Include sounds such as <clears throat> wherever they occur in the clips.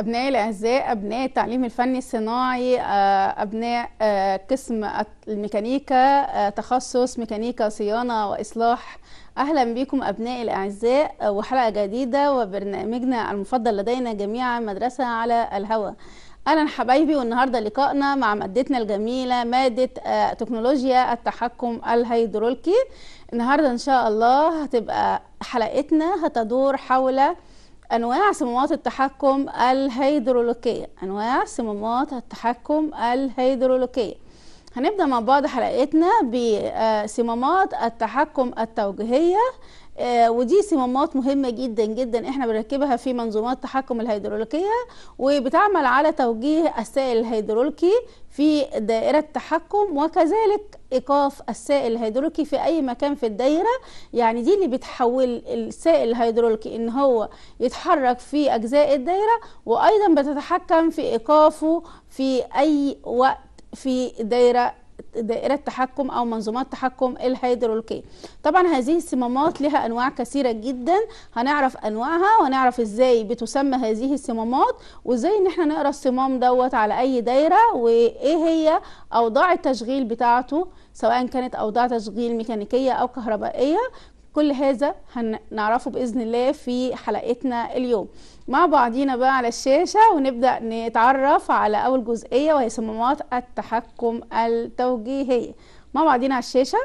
أبناء الأعزاء أبناء التعليم الفني الصناعي آه، أبناء آه، قسم الميكانيكا آه، تخصص ميكانيكا صيانة وإصلاح أهلا بكم أبناء الأعزاء وحلقة جديدة وبرنامجنا المفضل لدينا جميعا مدرسة على الهواء اهلا حبايبي والنهارده لقائنا مع مادتنا الجميله ماده تكنولوجيا التحكم الهيدروليكي النهارده ان شاء الله هتبقى حلقتنا هتدور حول أنواع صمامات التحكم الهيدروليكية أنواع صمامات التحكم الهيدروليكية هنبدأ مع بعض حلقتنا بصمامات التحكم التوجيهية آه، ودي صمامات مهمه جدا جدا احنا بنركبها في منظومات تحكم الهيدروليكيه وبتعمل على توجيه السائل الهيدروليكي في دائرة التحكم وكذلك إيقاف السائل الهيدروليكي في أي مكان في الدائرة يعني دي اللي بتحول السائل الهيدروليكي إن هو يتحرك في أجزاء الدائرة وأيضا بتتحكم في إيقافه في أي وقت في دايرة دائرة تحكم أو منظومات تحكم الهيدروليكية طبعا هذه الصمامات لها أنواع كثيرة جدا هنعرف أنواعها وهنعرف إزاي بتسمى هذه الصمامات وإزاي إن احنا نقرأ الصمام دوت على أي دايرة وإيه هي أوضاع التشغيل بتاعته سواء كانت أوضاع تشغيل ميكانيكية أو كهربائية كل هذا هنعرفه باذن الله في حلقتنا اليوم مع بعضينا بقى على الشاشه ونبدا نتعرف على اول جزئيه وهي صمامات التحكم التوجيهيه مع بعضينا على الشاشه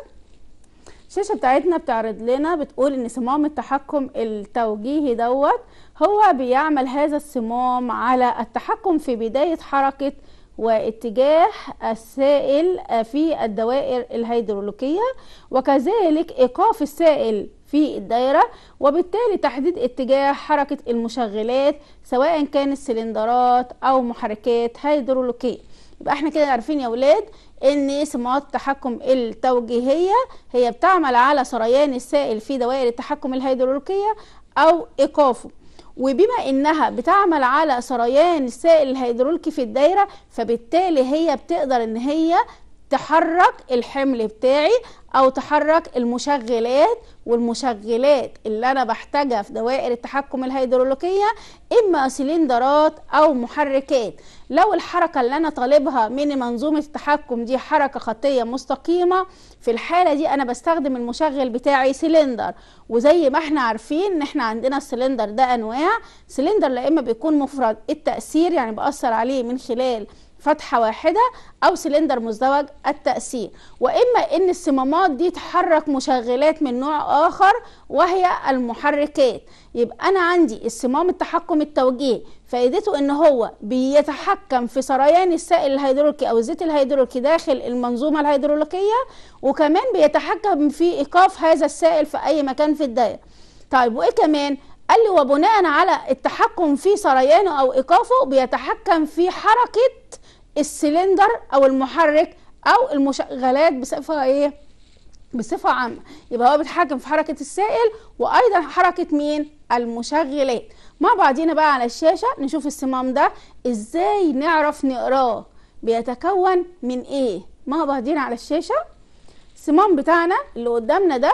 الشاشه بتاعتنا بتعرض لنا بتقول ان صمام التحكم التوجيهي دوت هو بيعمل هذا الصمام على التحكم في بدايه حركه واتجاه السائل في الدوائر الهيدرولوجية وكذلك إيقاف السائل في الدائرة وبالتالي تحديد اتجاه حركة المشغلات سواء كانت سلندرات أو محركات هيدرولوجية يبقى احنا كده عارفين يا ولاد ان سمات التحكم التوجيهية هي بتعمل على سريان السائل في دوائر التحكم الهيدرولوجية أو إيقافه وبما انها بتعمل على سريان السائل الهيدروليكي في الدايره فبالتالي هي بتقدر ان هي تحرك الحمل بتاعي او تحرك المشغلات والمشغلات اللي انا بحتاجها في دوائر التحكم الهيدروليكيه اما سلندرات او محركات لو الحركه اللي انا طالبها من منظومه التحكم دي حركه خطيه مستقيمه في الحاله دي انا بستخدم المشغل بتاعي سلندر وزي ما احنا عارفين ان احنا عندنا السلندر ده انواع سلندر لا اما بيكون مفرد التاثير يعني باثر عليه من خلال فتحه واحده او سلندر مزدوج التأثير واما ان الصمامات دي تحرك مشغلات من نوع اخر وهي المحركات يبقى انا عندي الصمام التحكم التوجيهي فائدته ان هو بيتحكم في سريان السائل الهيدروليكي او الزيت الهيدروليكي داخل المنظومه الهيدروليكيه وكمان بيتحكم في ايقاف هذا السائل في اي مكان في الدايره طيب وايه كمان قال لي وبناء على التحكم في سريانه او ايقافه بيتحكم في حركه السلندر او المحرك او المشغلات بصفه ايه بصفه عامه يبقى هو بيتحكم في حركه السائل وايضا حركه مين المشغلات مع بعضينا بقى على الشاشه نشوف الصمام ده ازاي نعرف نقراه بيتكون من ايه مع بعضينا على الشاشه الصمام بتاعنا اللي قدامنا ده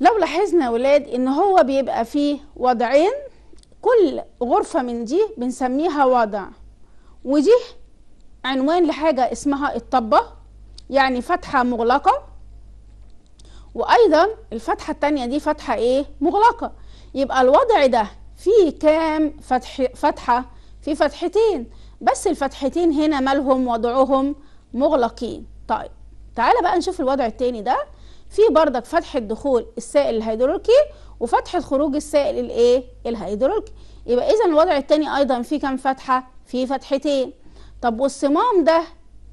لو لاحظنا يا ولاد ان هو بيبقى فيه وضعين كل غرفه من دي بنسميها وضع ودي عنوان لحاجة اسمها الطبة يعني فتحة مغلقة وأيضا الفتحة التانية دي فتحة إيه؟ مغلقة يبقى الوضع ده فيه كام فتح فتحة؟ في فتحتين بس الفتحتين هنا مالهم وضعهم مغلقين طيب تعالى بقى نشوف الوضع التاني ده في بردك فتحة دخول السائل الهيدروليكي وفتحة خروج السائل الايه الهيدروليكي يبقى اذا الوضع التاني ايضا فيه كام فتحة في فتحتين طب والصمام ده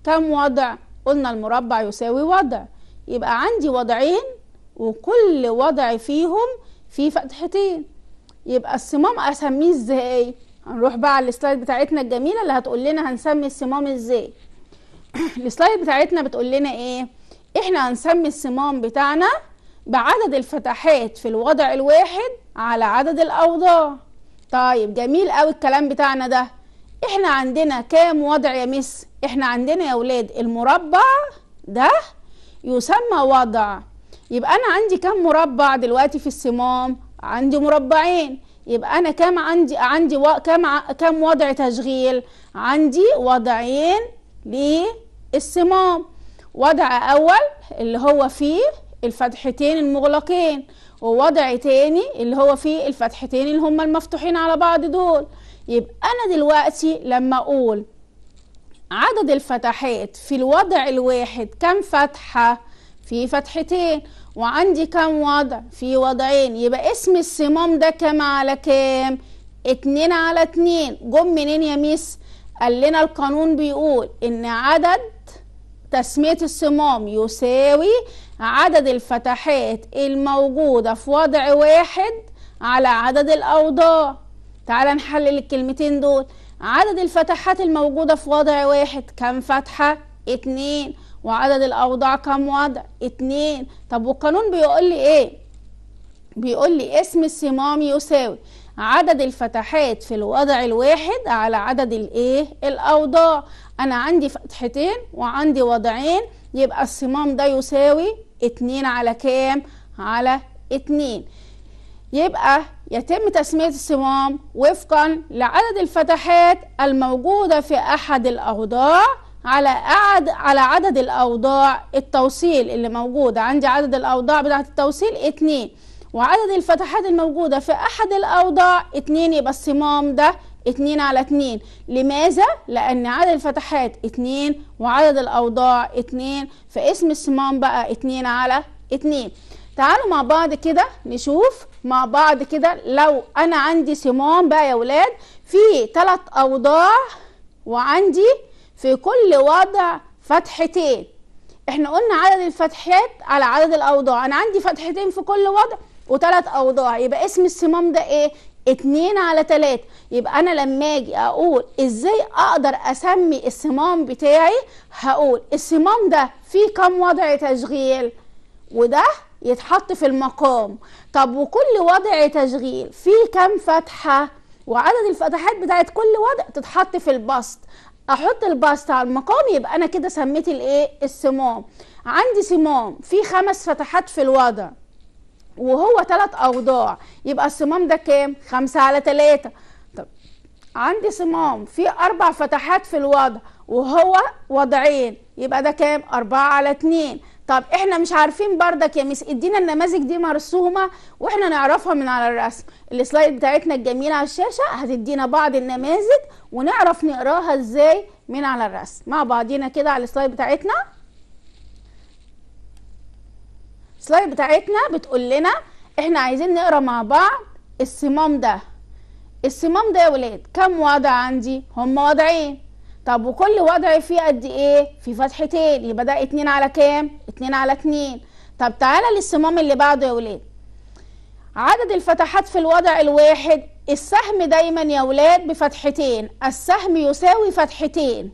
كم وضع قلنا المربع يساوي وضع يبقى عندي وضعين وكل وضع فيهم فيه فتحتين يبقى الصمام اسميه ازاي هنروح بقى على السلايد بتاعتنا الجميله اللي هتقول لنا هنسمي الصمام ازاي <clears throat> السلايد بتاعتنا بتقول لنا ايه احنا هنسمي الصمام بتاعنا بعدد الفتحات في الوضع الواحد على عدد الاوضاع طيب جميل قوي الكلام بتاعنا ده احنا عندنا كام وضع يا مس احنا عندنا يا ولاد المربع ده يسمى وضع يبقى انا عندي كام مربع دلوقتي في الصمام عندي مربعين يبقى انا كام عندي عندي و... كام ع... كام وضع تشغيل عندي وضعين للصمام وضع اول اللي هو فيه الفتحتين المغلقين ووضع تاني اللي هو فيه الفتحتين اللي هما المفتوحين على بعض دول يبقى أنا دلوقتي لما أقول عدد الفتحات في الوضع الواحد كم فتحة في فتحتين وعندي كم وضع في وضعين يبقى اسم الصمام ده كام على كام اتنين على اتنين جم منين يا ميس قال لنا القانون بيقول ان عدد تسمية الصمام يساوي عدد الفتحات الموجودة في وضع واحد على عدد الأوضاع تعال نحلل الكلمتين دول عدد الفتحات الموجودة في وضع واحد كم فتحة؟ اتنين وعدد الأوضاع كم وضع؟ اتنين طب والقانون بيقول لي ايه؟ بيقول لي اسم الصمام يساوي عدد الفتحات في الوضع الواحد على عدد الايه؟ الأوضاع أنا عندي فتحتين وعندي وضعين يبقى الصمام ده يساوي اتنين على كام؟ على اتنين يبقى يتم تسمية الصمام وفقا لعدد الفتحات الموجودة في أحد الأوضاع على عدد على عدد الأوضاع التوصيل اللي موجودة عندي عدد الأوضاع بتاعت التوصيل اتنين وعدد الفتحات الموجودة في أحد الأوضاع اتنين يبقى الصمام ده اتنين على اتنين لماذا؟ لأن عدد الفتحات اتنين وعدد الأوضاع اتنين فاسم الصمام بقى اتنين على اتنين تعالوا مع بعض كده نشوف مع بعض كده لو انا عندي صمام بقى يا ولاد في تلات اوضاع وعندي في كل وضع فتحتين احنا قلنا عدد الفتحات على عدد الاوضاع انا عندي فتحتين في كل وضع وتلات اوضاع يبقى اسم الصمام ده ايه اتنين على تلاتة يبقى انا لما اجي اقول ازاي اقدر اسمي الصمام بتاعي هقول الصمام ده فيه كم وضع تشغيل وده يتحط في المقام طب وكل وضع تشغيل فيه كام فتحة وعدد الفتحات بتاعت كل وضع تتحط في البسط احط البسط على المقام يبقى انا كده سميت الايه الصمام عندي صمام فيه خمس فتحات في الوضع وهو تلات اوضاع يبقى الصمام ده كام خمسة على تلاتة طب عندي صمام فيه اربع فتحات في الوضع وهو وضعين يبقى ده كام أربعة على اتنين طب احنا مش عارفين بردك يا ميس ادينا النماذج دي مرسومه واحنا نعرفها من على الرسم السلايد بتاعتنا الجميله على الشاشه هتدينا بعض النماذج ونعرف نقراها ازاي من على الرسم مع بعضينا كده على السلايد بتاعتنا السلايد بتاعتنا بتقول لنا احنا عايزين نقرا مع بعض الصمام ده الصمام ده يا ولاد كم وضع عندي هم وضعين طب وكل وضع فيه قد ايه في فتحتين يبقى ده اتنين على كام اتنين على اتنين طب تعالى للصمام اللي بعده يا ولاد عدد الفتحات في الوضع الواحد السهم دايما يا ولاد بفتحتين السهم يساوي فتحتين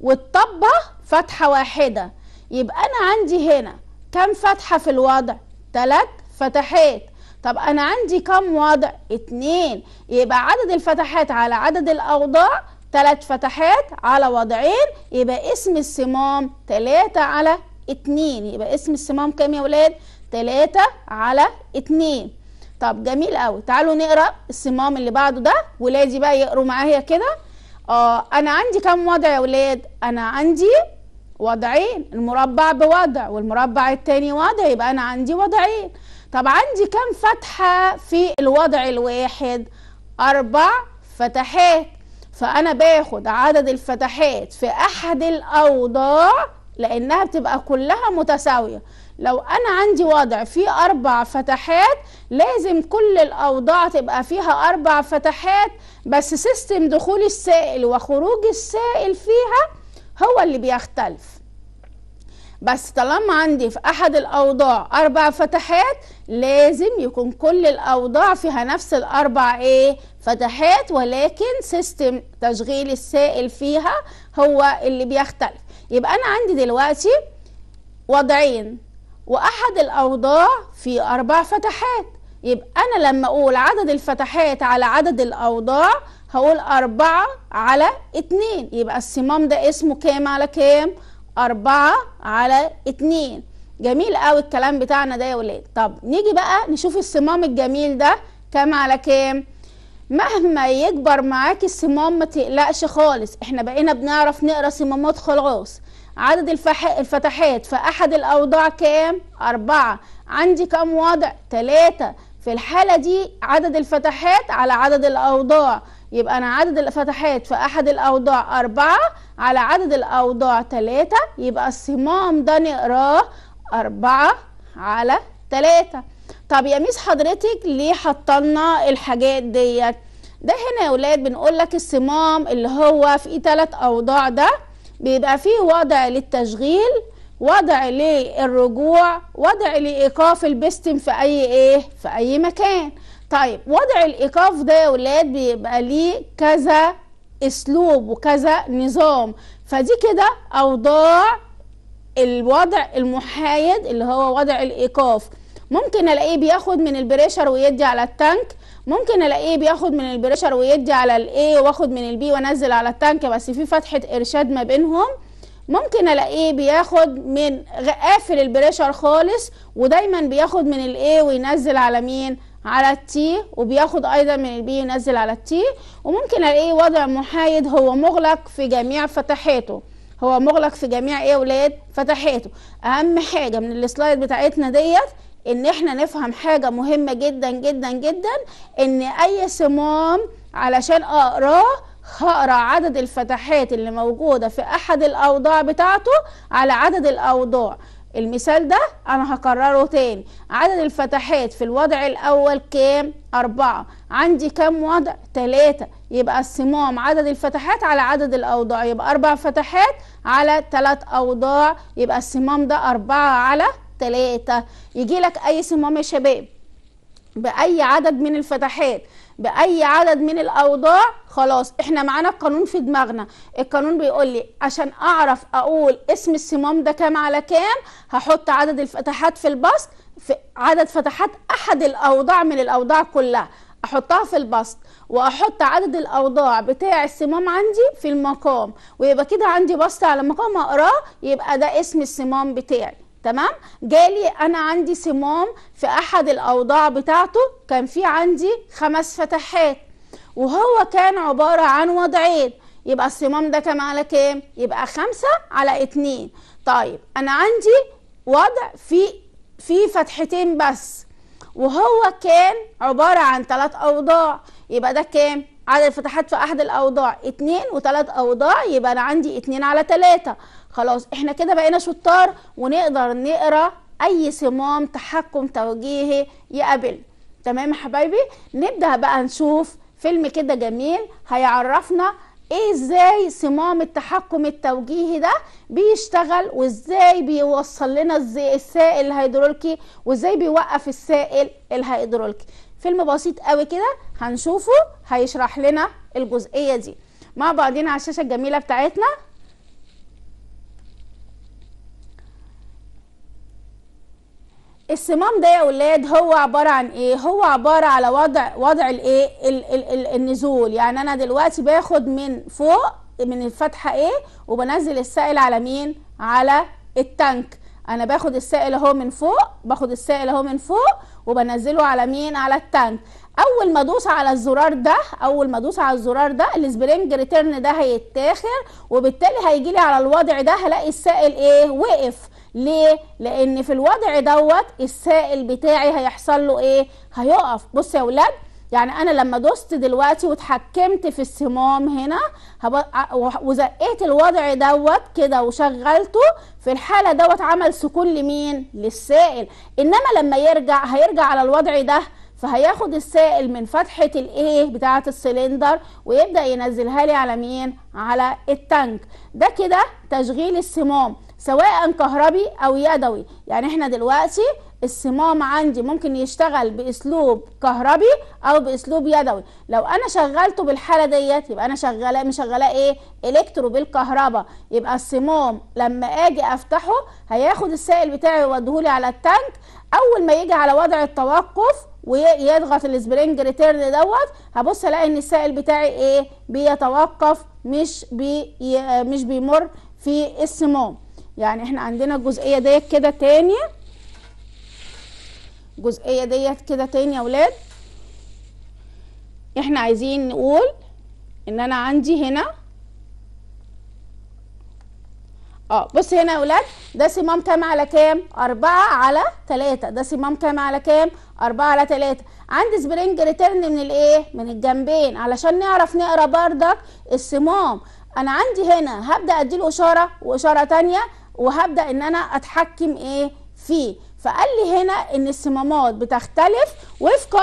والطبة فتحة واحدة يبقى أنا عندي هنا كم فتحة في الوضع؟ تلات فتحات طب أنا عندي كم وضع؟ اتنين يبقى عدد الفتحات على عدد الأوضاع ثلاث فتحات على وضعين يبقى اسم الصمام ثلاثة على اتنين يبقى اسم الصمام كام يا ولاد ثلاثة على اتنين طب جميل قوي تعالوا نقرا الصمام اللي بعده ده ولادي بقى يقروا معايا كده اه انا عندي كام وضع يا ولاد انا عندي وضعين المربع بوضع والمربع التاني وضع يبقى انا عندي وضعين طب عندي كام فتحه في الوضع الواحد اربع فتحات فانا باخد عدد الفتحات في احد الاوضاع لانها بتبقى كلها متساويه لو انا عندي وضع فيه اربع فتحات لازم كل الاوضاع تبقى فيها اربع فتحات بس سيستم دخول السائل وخروج السائل فيها هو اللي بيختلف بس طالما عندي في احد الاوضاع اربع فتحات لازم يكون كل الاوضاع فيها نفس الاربع ايه فتحات ولكن سيستم تشغيل السائل فيها هو اللي بيختلف يبقى انا عندي دلوقتي وضعين واحد الاوضاع فيه اربع فتحات يبقى انا لما اقول عدد الفتحات على عدد الاوضاع هقول أربعة على اتنين يبقى الصمام ده اسمه كام على كام أربعة على اتنين جميل قوي الكلام بتاعنا ده يا ولاد طب نيجي بقى نشوف الصمام الجميل ده كام على كام مهما يكبر معاك الصمام ما تقلقش خالص احنا بقينا بنعرف نقرا صمامات خلاص عدد الفح... الفتحات في احد الاوضاع كام اربعة عندي كام وضع تلاتة في الحالة دي عدد الفتحات على عدد الاوضاع يبقى انا عدد الفتحات في احد الاوضاع اربعة على عدد الاوضاع تلاتة يبقى الصمام ده نقراه أربعة على تلاتة طب يا ميس حضرتك ليه حطلنا الحاجات ديت ده هنا يا ولاد بنقول لك الصمام اللي هو في تلات أوضاع ده بيبقى فيه وضع للتشغيل وضع للرجوع وضع لإيقاف البستم في أي إيه في أي مكان طيب وضع الإيقاف ده يا ولاد بيبقى ليه كذا اسلوب وكذا نظام فدي كده اوضاع الوضع المحايد اللي هو وضع الايقاف ممكن الاقيه بياخد من البريشر ويدي على التانك ممكن الاقيه بياخد من البريشر ويدي على الاي واخد من البي وانزل على التانك بس في فتحه ارشاد ما بينهم ممكن الاقيه بياخد من قافل البريشر خالص ودايما بياخد من الاي وينزل على مين على التي وبياخد ايضا من البي ينزل على التي وممكن الاقيه وضع محايد هو مغلق في جميع فتحاته هو مغلق في جميع ايه ولاد فتحاته اهم حاجه من السلايد بتاعتنا ديت ان احنا نفهم حاجه مهمه جدا جدا جدا ان اي صمام علشان اقراه هقرا عدد الفتحات اللي موجوده في احد الاوضاع بتاعته على عدد الاوضاع المثال ده انا هكرره تاني عدد الفتحات في الوضع الاول كام أربعة عندي كام وضع تلاتة يبقى الصمام عدد الفتحات على عدد الأوضاع يبقى أربع فتحات على تلات أوضاع يبقى الصمام ده أربعة على تلاتة يجي لك أي صمام يا شباب باي عدد من الفتحات باي عدد من الاوضاع خلاص احنا معانا القانون في دماغنا القانون بيقول لي عشان اعرف اقول اسم الصمام ده كام على كام هحط عدد الفتحات في البسط في عدد فتحات احد الاوضاع من الاوضاع كلها احطها في البسط واحط عدد الاوضاع بتاع الصمام عندي في المقام ويبقى كده عندي بسط على مقام اقراه يبقى ده اسم الصمام بتاعي تمام جالي انا عندي صمام في احد الاوضاع بتاعته كان في عندي خمس فتحات وهو كان عباره عن وضعين يبقى الصمام ده كام على كام يبقى خمسة على اتنين طيب انا عندي وضع في في فتحتين بس وهو كان عباره عن تلات اوضاع يبقى ده كام عدد الفتحات في احد الاوضاع اتنين وتلات اوضاع يبقى انا عندي اتنين على تلاتة خلاص احنا كده بقينا شطار ونقدر نقرا اي صمام تحكم توجيهي يقابل تمام يا حبايبي نبدا بقى نشوف فيلم كده جميل هيعرفنا ايه ازاي صمام التحكم التوجيهي ده بيشتغل وازاي بيوصل لنا السائل الهيدروليكي وازاي بيوقف السائل الهيدروليكي فيلم بسيط قوي كده هنشوفه هيشرح لنا الجزئيه دي مع بعضينا على الشاشه الجميله بتاعتنا الصمام ده يا اولاد هو عباره عن ايه هو عباره على وضع وضع الايه النزول يعني انا دلوقتي باخد من فوق من الفتحه ايه وبنزل السائل على مين على التانك انا باخد السائل اهو من فوق باخد السائل اهو من فوق وبنزله على مين على التانك اول ما ادوس على الزرار ده اول ما ادوس على الزرار ده السبرينج ريتيرن ده هيتاخر وبالتالي هيجي لي على الوضع ده هلاقي السائل ايه وقف ليه لان في الوضع دوت السائل بتاعي هيحصل له ايه هيقف بص يا ولاد يعني انا لما دوست دلوقتي واتحكمت في الصمام هنا وزقيت الوضع دوت كده وشغلته في الحاله دوت عمل سكون لمين للسائل انما لما يرجع هيرجع على الوضع ده فهياخد السائل من فتحه الايه بتاعه السلندر ويبدا ينزلها لي على مين على التانك ده كده تشغيل الصمام سواء كهربي او يدوي يعني احنا دلوقتي الصمام عندي ممكن يشتغل باسلوب كهربي او باسلوب يدوي لو انا شغلته بالحاله ديت يبقى انا شغاله مشغلاه ايه الكترو بالكهرباء يبقى الصمام لما اجي افتحه هياخد السائل بتاعي ويوديهولي على التانك اول ما يجي على وضع التوقف ويضغط السبرينج ريتيرن دوت هبص الاقي ان السائل بتاعي ايه بيتوقف مش بي مش بيمر في الصمام يعني احنا عندنا الجزئيه ديت كده تانية الجزئيه ديت كده تاني يا ولاد احنا عايزين نقول ان انا عندي هنا اه بص هنا يا ولاد ده صمام كام على كام؟ 4 على 3 ده صمام كام على كام؟ 4 على 3 عندي سبرينج ريتيرن من الايه؟ من الجنبين علشان نعرف نقرا بردك الصمام انا عندي هنا هبدا اديله اشاره واشاره تانيه وهبدا ان انا اتحكم ايه فيه فقال لي هنا ان الصمامات بتختلف وفق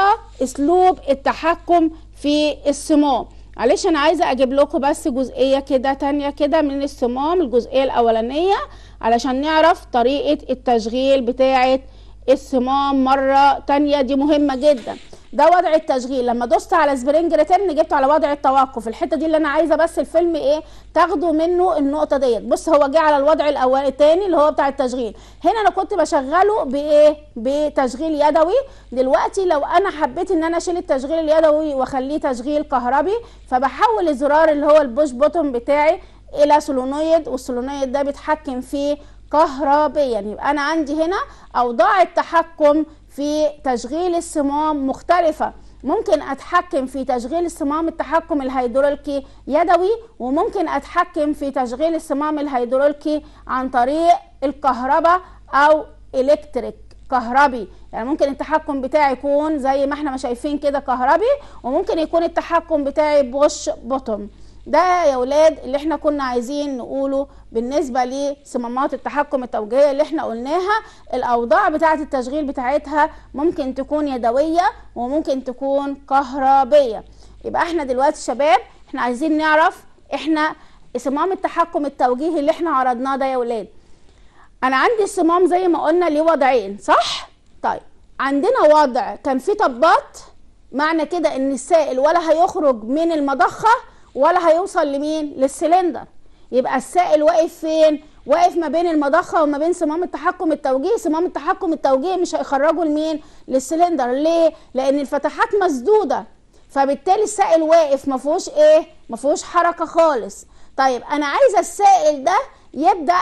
اسلوب التحكم في الصمام معلش انا عايزه اجيب لكم بس جزئيه كده تانية كده من الصمام الجزئيه الاولانيه علشان نعرف طريقه التشغيل بتاعه الصمام مره تانية دي مهمه جدا ده وضع التشغيل لما دوست على سبرينج ريتيرن جبته على وضع التوقف الحته دي اللي انا عايزه بس الفيلم ايه تاخدوا منه النقطه ديت بص هو جه على الوضع الاول الثاني اللي هو بتاع التشغيل هنا انا كنت بشغله بايه بتشغيل يدوي دلوقتي لو انا حبيت ان انا اشيل التشغيل اليدوي واخليه تشغيل كهربي فبحول الزرار اللي هو البوش بوتون بتاعي الى سولونويد والسولونويد ده بيتحكم فيه كهربيا يعني يبقى انا عندي هنا اوضاع التحكم في تشغيل الصمام مختلفة ممكن اتحكم في تشغيل الصمام التحكم الهيدروليكي يدوي وممكن اتحكم في تشغيل الصمام الهيدروليكي عن طريق الكهرباء او الكتريك كهربي يعني ممكن التحكم بتاعي يكون زي ما احنا ما شايفين كده كهربي وممكن يكون التحكم بتاعي بوش بوتوم ده يا ولاد اللي احنا كنا عايزين نقوله بالنسبه لصمامات التحكم التوجيهيه اللي احنا قلناها الاوضاع بتاعه التشغيل بتاعتها ممكن تكون يدويه وممكن تكون كهربيه يبقى احنا دلوقتي شباب احنا عايزين نعرف احنا صمام التحكم التوجيهي اللي احنا عرضناه ده يا ولاد انا عندي الصمام زي ما قلنا ليه وضعين صح طيب عندنا وضع كان فيه طبات معنى كده ان السائل ولا هيخرج من المضخه ولا هيوصل لمين للسلندر يبقى السائل واقف فين واقف ما بين المضخه وما بين صمام التحكم التوجيهي صمام التحكم التوجيهي مش هيخرجه لمين للسلندر ليه لان الفتحات مسدوده فبالتالي السائل واقف ما فيهوش ايه ما فيهوش حركه خالص طيب انا عايزه السائل ده يبدا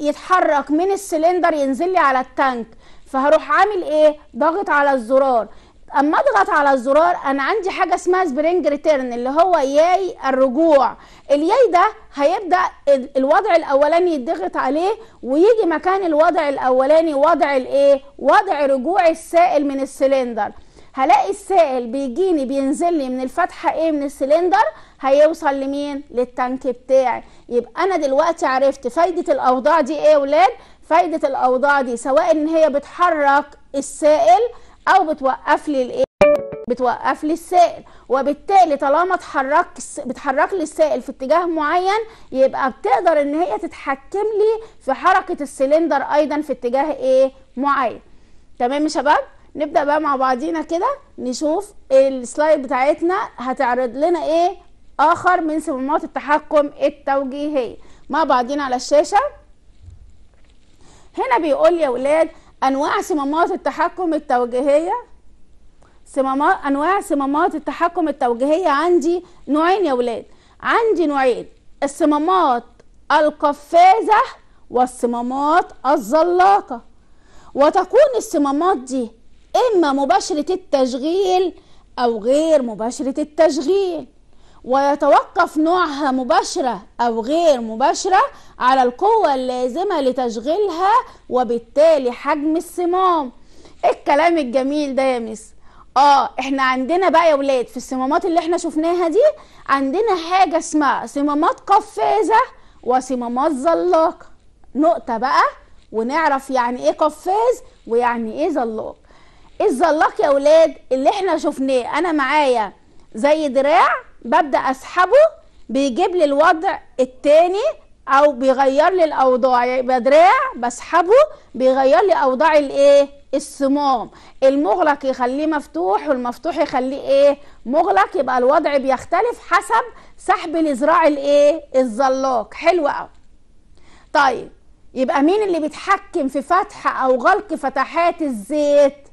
يتحرك من السلندر ينزل لي على التانك فهروح عامل ايه ضغط على الزرار اما اضغط على الزرار انا عندي حاجه اسمها سبرينج ريتيرن اللي هو ياي الرجوع الياي ده هيبدا الوضع الاولاني يضغط عليه ويجي مكان الوضع الاولاني وضع الايه وضع رجوع السائل من السلندر هلاقي السائل بيجيني بينزل لي من الفتحه ايه من السلندر هيوصل لمين للتانك بتاعي يبقى انا دلوقتي عرفت فايده الاوضاع دي ايه يا ولاد فايده الاوضاع دي سواء ان هي بتحرك السائل او بتوقف لي الايه بتوقف لي السائل وبالتالي طالما اتحركت بتحرك لي السائل في اتجاه معين يبقى بتقدر ان هي تتحكم لي في حركه السلندر ايضا في اتجاه ايه معين تمام يا شباب نبدا بقى مع بعضينا كده نشوف السلايد بتاعتنا هتعرض لنا ايه اخر من صمامات التحكم التوجيهيه مع بعضينا على الشاشه هنا بيقول يا ولاد انواع صمامات التحكم التوجيهيه صمامات انواع صمامات التحكم التوجيهيه عندي نوعين يا ولاد عندي نوعين الصمامات القفازه والصمامات الزلاقه وتكون الصمامات دي اما مباشره التشغيل او غير مباشره التشغيل ويتوقف نوعها مباشرة أو غير مباشرة على القوة اللازمة لتشغيلها وبالتالي حجم الصمام الكلام الجميل ده يا ميس اه احنا عندنا بقى يا ولاد في الصمامات اللي احنا شفناها دي عندنا حاجة اسمها صمامات قفازة وصمامات زلاقة نقطة بقى ونعرف يعني ايه قفاز ويعني ايه زلاق الزلاق يا ولاد اللي احنا شفناه انا معايا زي دراع ببدا اسحبه بيجيب لي الوضع التاني او بيغير لي الاوضاع يعني يبقى دراع بسحبه بيغير لي اوضاع الايه الصمام المغلق يخليه مفتوح والمفتوح يخليه ايه مغلق يبقى الوضع بيختلف حسب سحب الذراع الايه الزلاق حلو قوي طيب يبقى مين اللي بيتحكم في فتح او غلق فتحات الزيت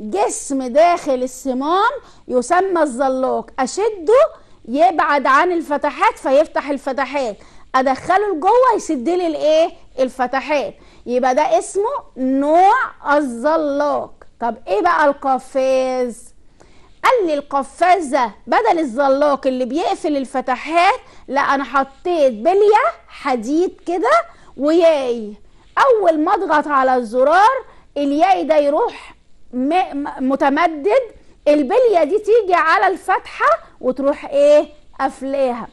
جسم داخل الصمام يسمى الزلاق اشده يبعد عن الفتحات فيفتح الفتحات ادخله لجوه يسد لي الايه الفتحات يبقى ده اسمه نوع الزلاق طب ايه بقى القفاز قال لي القفاز ده بدل الزلاق اللي بيقفل الفتحات لا انا حطيت بليه حديد كده وياي اول ما اضغط على الزرار الياي ده يروح متمدد البليه دي تيجي على الفتحه وتروح ايه قافلاها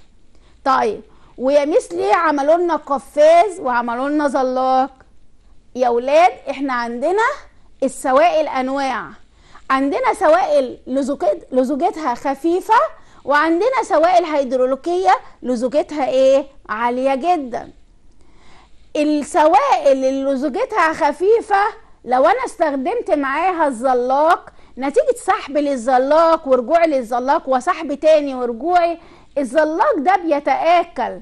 طيب ويميس ليه عملوا لنا قفاز وعملوا لنا زلاق يا ولاد احنا عندنا السوائل انواع عندنا سوائل لزوجتها خفيفه وعندنا سوائل هيدروليكيه لزوجتها ايه عاليه جدا السوائل اللي لزوجتها خفيفه لو انا استخدمت معاها الزلاق نتيجة سحب للزلاق ورجوع للزلاق وسحب تاني ورجوعي الزلاق ده بيتآكل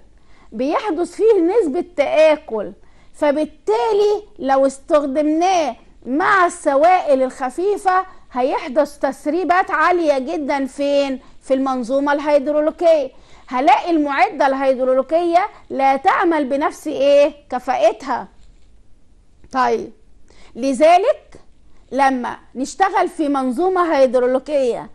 بيحدث فيه نسبة تآكل فبالتالي لو استخدمناه مع السوائل الخفيفة هيحدث تسريبات عالية جدا فين؟ في المنظومة الهيدروليكية هلاقي المعدة الهيدروليكية لا تعمل بنفس ايه؟ كفائتها طيب لذلك لما نشتغل في منظومة هيدروليكية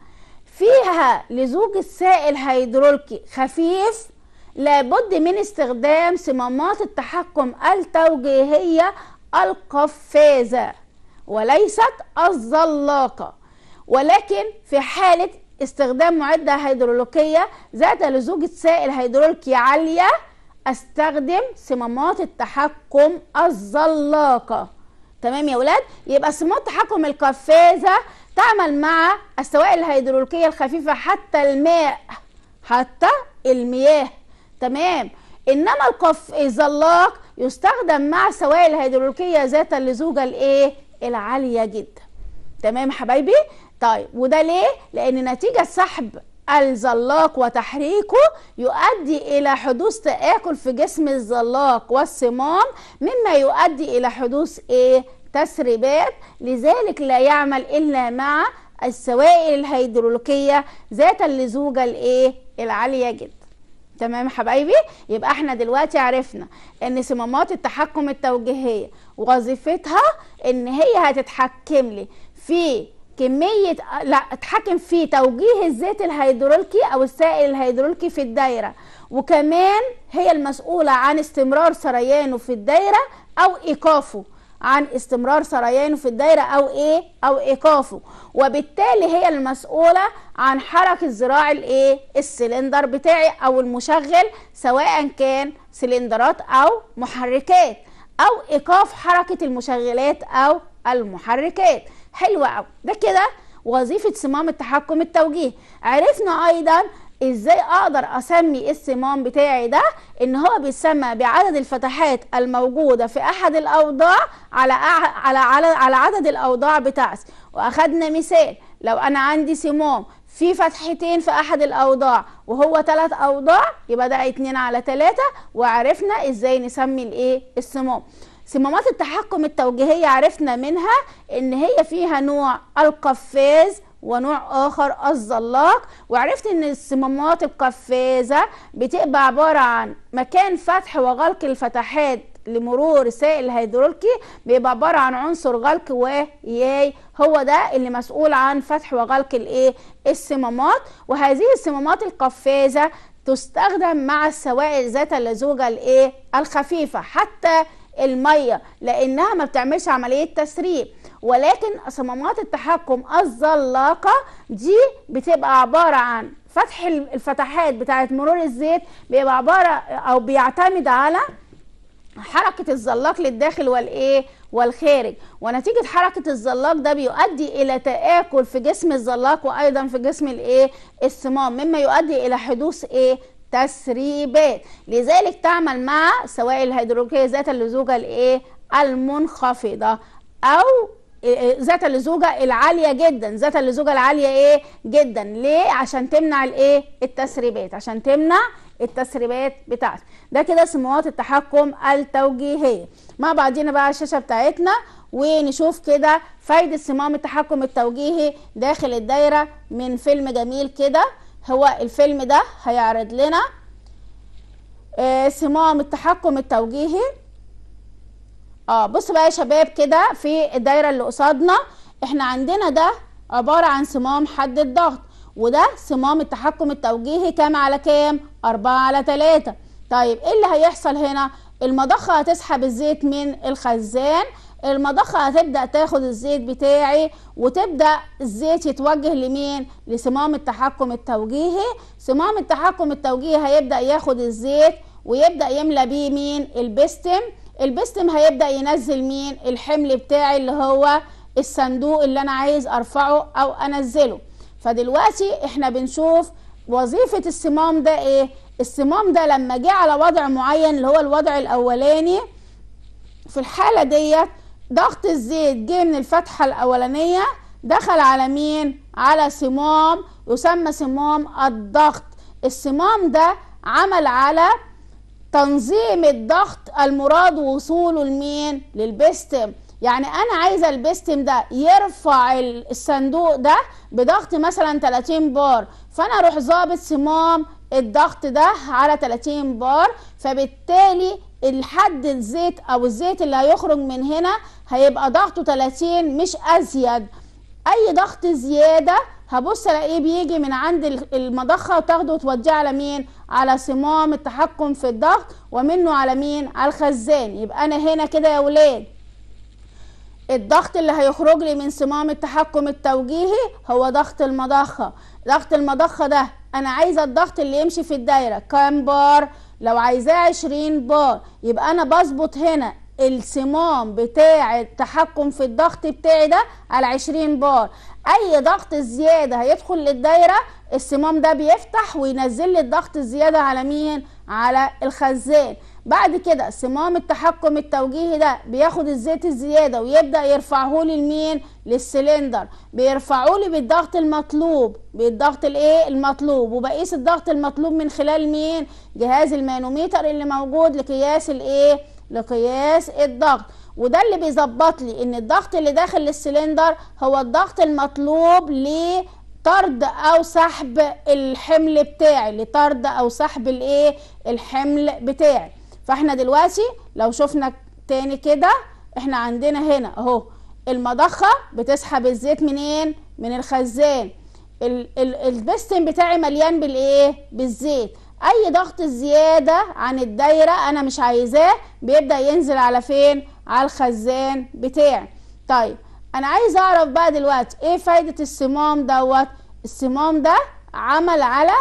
فيها لزوج السائل هيدروليكي خفيف لابد من استخدام صمامات التحكم التوجيهية القفازة وليست الزلاقة ولكن في حالة استخدام معدة هيدروليكية ذات لزوجة سائل هيدروليكي عالية استخدم صمامات التحكم الزلاقة تمام يا ولاد يبقى سمات تحكم القفازه تعمل مع السوائل الهيدروليكيه الخفيفه حتى الماء حتى المياه تمام انما القف الزلاق يستخدم مع سوائل هيدروليكيه ذات اللزوجه الايه العاليه جدا تمام حبايبي طيب وده ليه لان نتيجه سحب الزلاق وتحريكه يؤدي إلى حدوث تآكل في جسم الزلاق والصمام مما يؤدي إلى حدوث إيه؟ تسريبات لذلك لا يعمل إلا مع السوائل الهيدروليكية ذات اللزوجة الإيه؟ العالية جدا تمام يا حبايبي يبقى احنا دلوقتي عرفنا ان صمامات التحكم التوجيهيه وظيفتها ان هي هتتحكم لي في كميه لا اتحكم في توجيه الزيت الهيدروليكي او السائل الهيدروليكي في الدايره وكمان هي المسؤوله عن استمرار سريانه في الدايره او ايقافه عن استمرار سريانه في الدايره او ايه او ايقافه وبالتالي هي المسؤوله عن حركه زراع الايه السلندر بتاعي او المشغل سواء كان سلندرات او محركات او ايقاف حركه المشغلات او المحركات حلو قوي ده كده وظيفه صمام التحكم التوجيهي عرفنا ايضا ازاي اقدر اسمي الصمام بتاعي ده ان هو بيسمى بعدد الفتحات الموجوده في احد الاوضاع على على على, على عدد الاوضاع بتاعتي واخدنا مثال لو انا عندي صمام في فتحتين في احد الاوضاع وهو ثلاث اوضاع يبقى ده 2 على 3 وعرفنا ازاي نسمي الايه الصمام صمامات التحكم التوجيهية عرفنا منها ان هي فيها نوع القفاز ونوع اخر الزلاق وعرفت ان الصمامات القفازة بتبقى عبارة عن مكان فتح وغلق الفتحات لمرور سائل الهيدروليكي بيبقى عباره عن عنصر غلق وياي هو ده اللي مسؤول عن فتح وغلق الايه الصمامات وهذه الصمامات القفازه تستخدم مع السوائل ذات اللزوجه الايه الخفيفه حتى الميه لانها ما بتعملش عمليه تسريب ولكن صمامات التحكم الزلاقه دي بتبقى عباره عن فتح الفتحات بتاعه مرور الزيت بيبقى عباره او بيعتمد على حركه الزلاق للداخل والايه والخارج ونتيجه حركه الزلاق ده بيؤدي الى تاكل في جسم الزلاق وايضا في جسم الايه الصمام مما يؤدي الى حدوث ايه تسريبات لذلك تعمل مع سوائل الهيدروجينية ذات اللزوجة الايه المنخفضة او إيه، إيه، ذات اللزوجة العالية جدا ذات اللزوجة العالية ايه جدا ليه عشان تمنع الايه التسريبات عشان تمنع التسريبات بتاعتك ده كده سموات التحكم التوجيهية مع بعضينا بقى الشاشة بتاعتنا ونشوف كده فايدة صمام التحكم التوجيهي داخل الدايرة من فيلم جميل كده هو الفيلم ده هيعرض لنا آه، صمام التحكم التوجيهي اه بصوا بقى يا شباب كده في الدايره اللي قصادنا احنا عندنا ده عباره عن صمام حد الضغط وده صمام التحكم التوجيهي كام على كام أربعة على تلاتة طيب ايه اللي هيحصل هنا المضخه هتسحب الزيت من الخزان المضخه هتبدا تاخد الزيت بتاعي وتبدا الزيت يتوجه لمين لصمام التحكم التوجيهي صمام التحكم التوجيهي هيبدا ياخد الزيت ويبدا يملى بيه مين البستم البستم هيبدا ينزل مين الحمل بتاعي اللي هو الصندوق اللي انا عايز ارفعه او انزله فدلوقتي احنا بنشوف وظيفه الصمام ده ايه الصمام ده لما جه على وضع معين اللي هو الوضع الاولاني في الحاله ديت ضغط الزيت جه من الفتحة الأولانية دخل على مين؟ على صمام يسمى صمام الضغط الصمام ده عمل على تنظيم الضغط المراد وصوله لمين؟ للبستم يعني انا عايزه البستم ده يرفع الصندوق ده بضغط مثلا 30 بار فانا اروح ظابط صمام الضغط ده على 30 بار فبالتالي الحد الزيت او الزيت اللي هيخرج من هنا هيبقى ضغطه 30 مش ازيد اي ضغط زياده هبص الاقيه بيجي من عند المضخه وتاخده وتوديه على مين على صمام التحكم في الضغط ومنه على مين على الخزان يبقى انا هنا كده يا ولاد الضغط اللي هيخرج لي من صمام التحكم التوجيهي هو ضغط المضخه ضغط المضخه ده انا عايزه الضغط اللي يمشي في الدايره كام بار لو عايزاه 20 بار يبقى انا بظبط هنا الصمام بتاع التحكم في الضغط بتاعي ده على 20 بار اي ضغط زياده هيدخل للدايره الصمام ده بيفتح وينزل لي الضغط الزياده على مين على الخزان بعد كده صمام التحكم التوجيهي ده بياخد الزيت الزياده ويبدا يرفعه لي لمين للسلندر بيرفعه لي بالضغط المطلوب بالضغط الايه المطلوب وبقيس الضغط المطلوب من خلال مين جهاز المانوميتر اللي موجود لقياس الايه لقياس الضغط وده اللي بيظبط لي ان الضغط اللي داخل السلندر هو الضغط المطلوب لطرد او سحب الحمل بتاعي لطرد او سحب الايه الحمل بتاعي فاحنا دلوقتي لو شفنا تاني كده احنا عندنا هنا اهو المضخه بتسحب الزيت منين من الخزان البستن بتاعي مليان بالايه بالزيت اي ضغط زياده عن الدايره انا مش عايزاه بيبدا ينزل على فين على الخزان بتاعي طيب انا عايز اعرف بقى دلوقتي ايه فايده الصمام دوت الصمام ده عمل على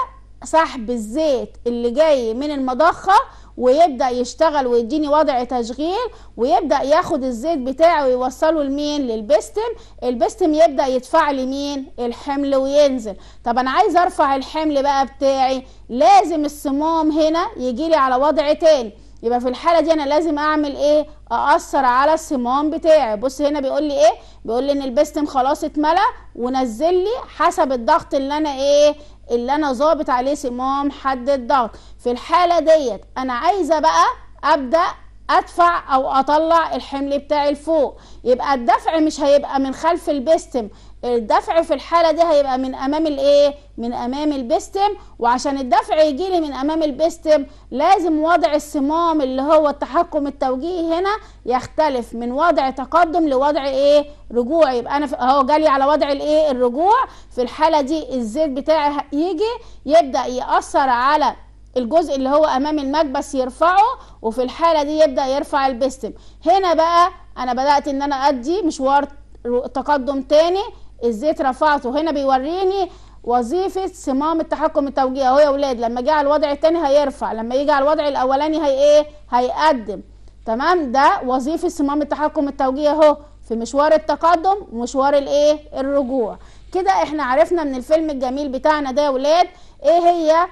سحب الزيت اللي جاي من المضخه ويبدا يشتغل ويديني وضع تشغيل ويبدا ياخد الزيت بتاعه ويوصله لمين للبستم البستم يبدا يدفع لي مين الحمل وينزل طب انا عايز ارفع الحمل بقى بتاعي لازم السموم هنا يجي لي على وضع تاني يبقى في الحاله دي انا لازم اعمل ايه ااثر على الصمام بتاعي بص هنا بيقول لي ايه بيقول لي ان البستم خلاص اتملى ونزل لي حسب الضغط اللي انا ايه اللي انا ظابط عليه صمام حد الضغط في الحاله ديت انا عايزه بقى ابدا ادفع او اطلع الحمل بتاعي لفوق يبقى الدفع مش هيبقى من خلف البستم الدفع في الحاله دي هيبقى من امام الايه من امام البستم وعشان الدفع يجي لي من امام البستم لازم وضع الصمام اللي هو التحكم التوجيهي هنا يختلف من وضع تقدم لوضع ايه رجوع يبقى انا اهو جالي على وضع الايه الرجوع في الحاله دي الزيت بتاعي يجي يبدا ياثر على الجزء اللي هو امام المكبس يرفعه وفي الحاله دي يبدا يرفع البستم هنا بقى انا بدات ان انا ادي مشوار تقدم تاني الزيت رفعته هنا بيوريني وظيفه صمام التحكم التوجيهي اهو يا اولاد لما جه على الوضع الثاني هيرفع لما يجي على الوضع الاولاني هي ايه هيقدم تمام ده وظيفه صمام التحكم التوجيهي اهو في مشوار التقدم ومشوار الايه الرجوع كده احنا عرفنا من الفيلم الجميل بتاعنا ده يا اولاد ايه هي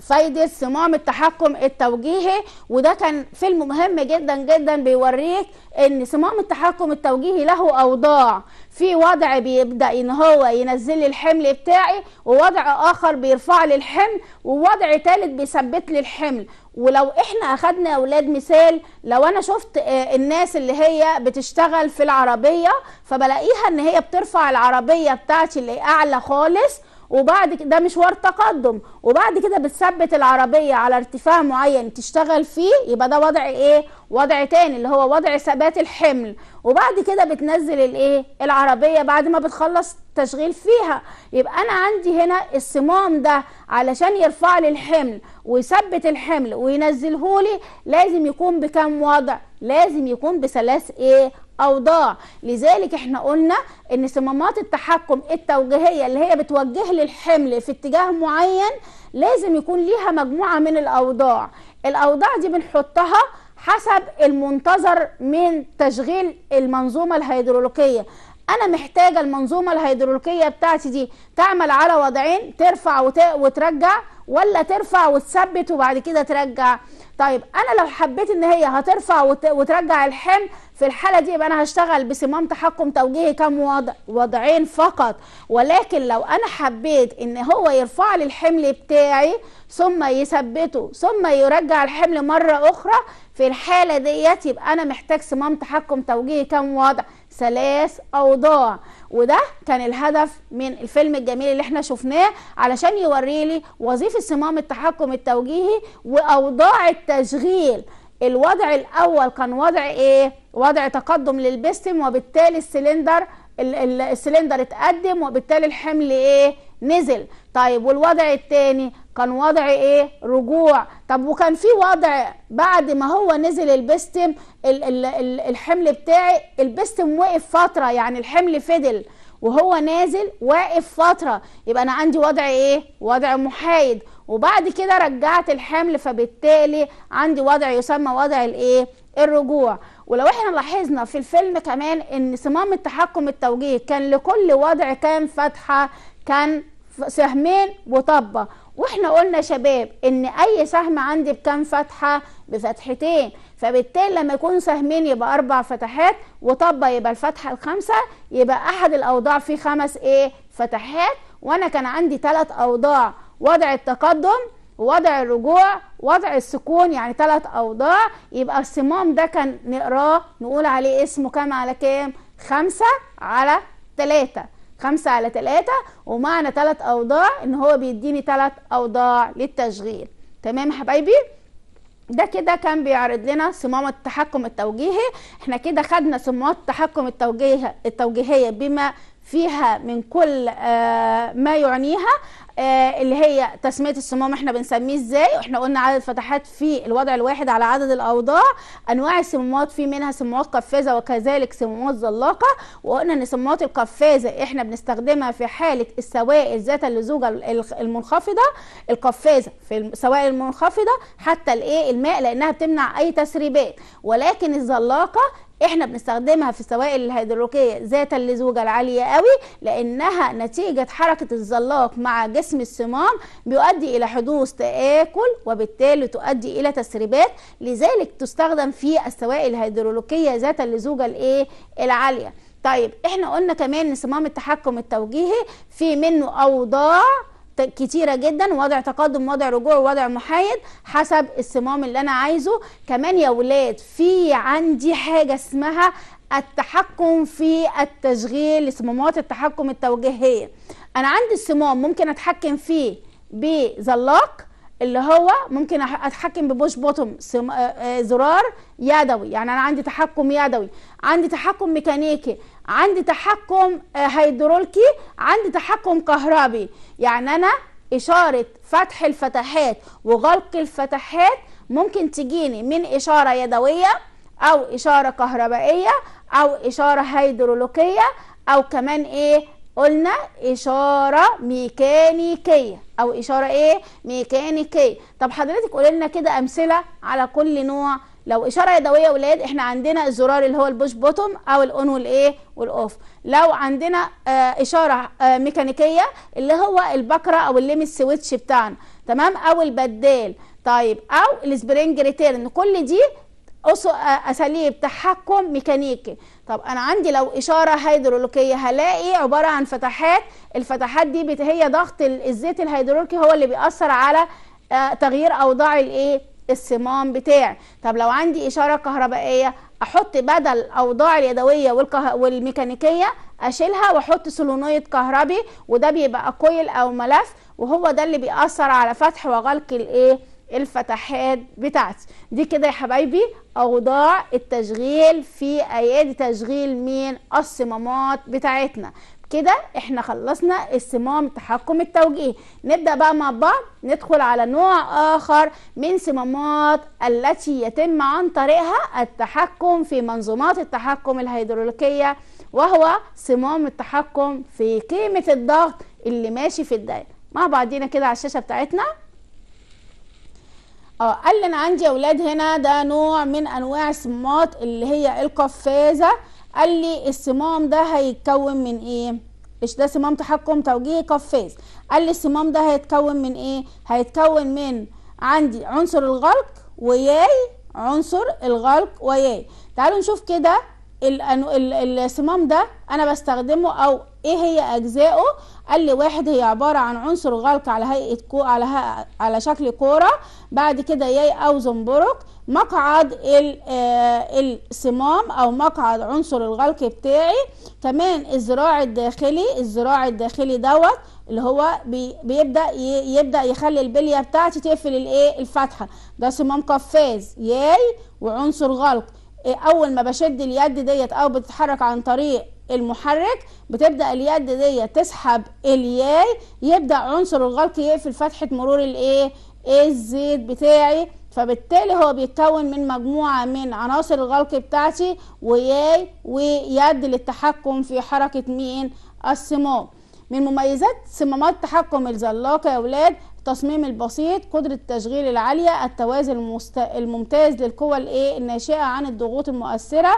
فايده صمام التحكم التوجيهي وده كان فيلم مهم جدا جدا بيوريك ان صمام التحكم التوجيهي له اوضاع في وضع بيبدا ان هو ينزل لي الحمل بتاعي ووضع اخر بيرفع لي الحمل ووضع ثالث بيثبت لي الحمل ولو احنا اخدنا اولاد مثال لو انا شفت آه، الناس اللي هي بتشتغل في العربيه فبلاقيها ان هي بترفع العربيه بتاعتي اللي اعلى خالص وبعد كده ده مشوار تقدم وبعد كده بتثبت العربيه على ارتفاع معين تشتغل فيه يبقى ده وضع ايه وضع تاني اللي هو وضع ثبات الحمل وبعد كده بتنزل الايه العربيه بعد ما بتخلص تشغيل فيها يبقى انا عندي هنا الصمام ده علشان يرفع لي الحمل ويثبت الحمل وينزله لي لازم يكون بكم وضع لازم يكون بثلاث ايه اوضاع لذلك احنا قلنا ان صمامات التحكم التوجيهيه اللي هي بتوجه للحمل في اتجاه معين لازم يكون ليها مجموعه من الاوضاع الاوضاع دي بنحطها حسب المنتظر من تشغيل المنظومه الهيدروليكيه انا محتاجه المنظومه الهيدروليكيه بتاعتي دي تعمل على وضعين ترفع وترجع ولا ترفع وتثبت وبعد كده ترجع طيب انا لو حبيت ان هي هترفع وترجع الحمل في الحاله دي يبقى انا هشتغل بصمام تحكم توجيهي كام وضع وضعين فقط ولكن لو انا حبيت ان هو يرفع لي الحمل بتاعي ثم يثبته ثم يرجع الحمل مره اخرى في الحاله ديت يبقى انا محتاج صمام تحكم توجيهي كام وضع ثلاث اوضاع وده كان الهدف من الفيلم الجميل اللي احنا شفناه علشان يوريلي وظيفه صمام التحكم التوجيهي واوضاع التشغيل الوضع الاول كان وضع ايه وضع تقدم للبستم وبالتالي السلندر السلندر اتقدم وبالتالي الحمل ايه نزل طيب والوضع الثاني كان وضع ايه رجوع طب وكان في وضع بعد ما هو نزل البستم الحمل بتاعي البستم وقف فتره يعني الحمل فضل وهو نازل واقف فتره يبقى انا عندي وضع ايه وضع محايد وبعد كده رجعت الحمل فبالتالي عندي وضع يسمى وضع الايه الرجوع ولو احنا لاحظنا في الفيلم كمان ان صمام التحكم التوجيهي كان لكل وضع كان فتحه كان سهمين وطبه واحنا قلنا شباب ان اي سهم عندي بكام فتحه بفتحتين فبالتالي لما يكون سهمين يبقى اربع فتحات وطبق يبقى الفتحه الخامسه يبقى احد الاوضاع فيه خمس ايه فتحات وانا كان عندي ثلاث اوضاع وضع التقدم وضع الرجوع وضع السكون يعني ثلاث اوضاع يبقى الصمام ده كان نقراه نقول عليه اسمه كام على كام خمسة على ثلاثة خمسة على تلاتة ومعنى تلات أوضاع إن هو بيديني تلات أوضاع للتشغيل تمام حبايبي؟ ده كده كان بيعرض لنا صمام التحكم التوجيهي احنا كده خدنا صمامات التحكم التوجيهي التوجيهيه بما فيها من كل آه، ما يعنيها آه، اللي هي تسميه الصمام احنا بنسميه ازاي احنا قلنا عدد الفتحات في الوضع الواحد على عدد الاوضاع انواع الصمامات في منها صمامات قفازه وكذلك صمامات زلاقه وقلنا ان صمامات القفازه احنا بنستخدمها في حاله السوائل ذات اللزوجه المنخفضه القفازه في السوائل المنخفضه حتى الايه الماء لانها بتمنع اي تسريبات ولكن الزلاقه احنا بنستخدمها في السوائل الهيدروليكيه ذات اللزوجه العاليه قوي لانها نتيجه حركه الزلاق مع جسم الصمام بيؤدي الى حدوث تاكل وبالتالي تؤدي الى تسريبات لذلك تستخدم في السوائل الهيدروليكيه ذات اللزوجه الايه العاليه طيب احنا قلنا كمان ان صمام التحكم التوجيهي في منه اوضاع كتيرة جدا وضع تقدم وضع رجوع وضع محايد حسب الصمام اللي انا عايزه كمان يا ولاد في عندي حاجة اسمها التحكم في التشغيل صمامات التحكم التوجيهية انا عندي الصمام ممكن اتحكم فيه بزلاق اللي هو ممكن اتحكم ببوش بوتوم آه، آه، زرار يدوي يعني انا عندي تحكم يدوي عندي تحكم ميكانيكي عندي تحكم آه، هيدروليكي عندي تحكم كهربي يعني انا اشاره فتح الفتحات وغلق الفتحات ممكن تجيني من اشاره يدويه او اشاره كهربائيه او اشاره هيدروليكيه او كمان ايه قلنا إشارة ميكانيكية أو إشارة إيه؟ ميكانيكية طب حضرتك قولي لنا كده أمثلة على كل نوع لو إشارة يدوية ولاد إحنا عندنا الزرار اللي هو البوش بوتوم أو الأون والإيه؟ والأوف لو عندنا آه إشارة آه ميكانيكية اللي هو البكرة أو الليم سويتش بتاعنا تمام أو البدال طيب أو السبرينج ريتيرن كل دي اساليب تحكم ميكانيكي طب انا عندي لو اشاره هيدروليكيه هلاقي عباره عن فتحات الفتحات دي هي ضغط الزيت الهيدروليكي هو اللي بيأثر على آه، تغيير اوضاع الايه الصمام بتاعي طب لو عندي اشاره كهربائيه احط بدل اوضاع اليدويه والكه... والميكانيكيه اشيلها واحط سولونويد كهربي وده بيبقى كويل او ملف وهو ده اللي بيأثر على فتح وغلق الايه الفتحات بتاعتي دي كده يا حبايبي اوضاع التشغيل في ايادي تشغيل مين الصمامات بتاعتنا كده احنا خلصنا الصمام تحكم التوجيه نبدا بقى مع بعض ندخل على نوع اخر من صمامات التي يتم عن طريقها التحكم في منظومات التحكم الهيدروليكيه وهو صمام التحكم في قيمه الضغط اللي ماشي في الدايره مع بعضينا كده على الشاشه بتاعتنا اه قال لي انا عندي اولاد هنا ده نوع من انواع الصمامات اللي هي القفازه قال لي الصمام ده هيتكون من ايه ايش ده صمام تحكم توجيهي قفاز قال لي الصمام ده هيتكون من ايه هيتكون من عندي عنصر الغلق وياي عنصر الغلق وياي تعالوا نشوف كده الصمام ده انا بستخدمه او ايه هي اجزائه قال لي واحد هي عباره عن عنصر غلق على هيئه كو على على شكل كوره بعد كده ياي او زنبرك مقعد آه، الصمام او مقعد عنصر الغلق بتاعي كمان الزراع الداخلي الزراع الداخلي دوت اللي هو بيبدا يبدا يخلي البليه بتاعتي تقفل الايه الفتحه ده صمام قفاز ياي وعنصر غلق إيه، اول ما بشد اليد ديت او بتتحرك عن طريق المحرك بتبدا اليد ديت تسحب الياي يبدا عنصر الغلق يقفل فتحه مرور الايه الزيت بتاعي فبالتالي هو بيتكون من مجموعة من عناصر الغلق بتاعتي وياي ويد للتحكم في حركة مين الصمام من مميزات صمامات تحكم الزلاقه يا ولاد التصميم البسيط قدرة التشغيل العالية التوازن الممتاز للقوى الايه الناشئة عن الضغوط المؤثرة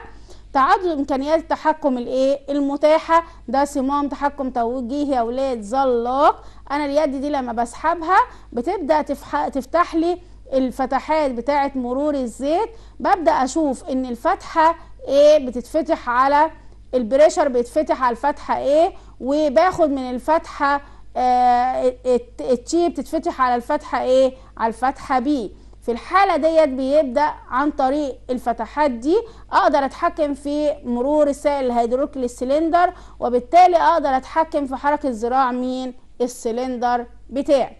تعدد امكانيات التحكم الايه المتاحه ده صمام تحكم توجيهي يا ولاد زلاق انا اليد دي لما بسحبها بتبدا تفتح لي الفتحات بتاعه مرور الزيت ببدا اشوف ان الفتحه ايه بتتفتح على البريشر بيتفتح على الفتحه ايه وباخد من الفتحه آه، التي بتتفتح على الفتحه ايه على الفتحه بي في الحالة ديت بيبدأ عن طريق الفتحات دي أقدر أتحكم في مرور السائل الهيدروليك للسلندر وبالتالي أقدر أتحكم في حركة ذراع مين السلندر بتاعي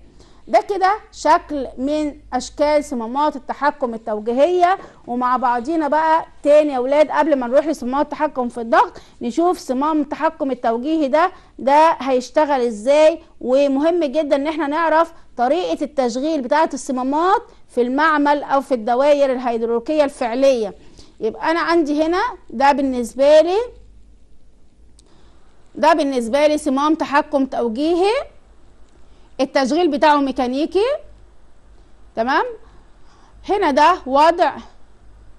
ده كده شكل من اشكال صمامات التحكم التوجيهيه ومع بعضينا بقى تاني يا ولاد قبل ما نروح لصمامات التحكم في الضغط نشوف صمام التحكم التوجيهي ده ده هيشتغل ازاي ومهم جدا ان احنا نعرف طريقه التشغيل بتاعه الصمامات في المعمل او في الدوائر الهيدروليكيه الفعليه يبقى انا عندي هنا ده بالنسبه لي ده بالنسبه لي صمام تحكم توجيهي التشغيل بتاعه ميكانيكي تمام هنا ده وضع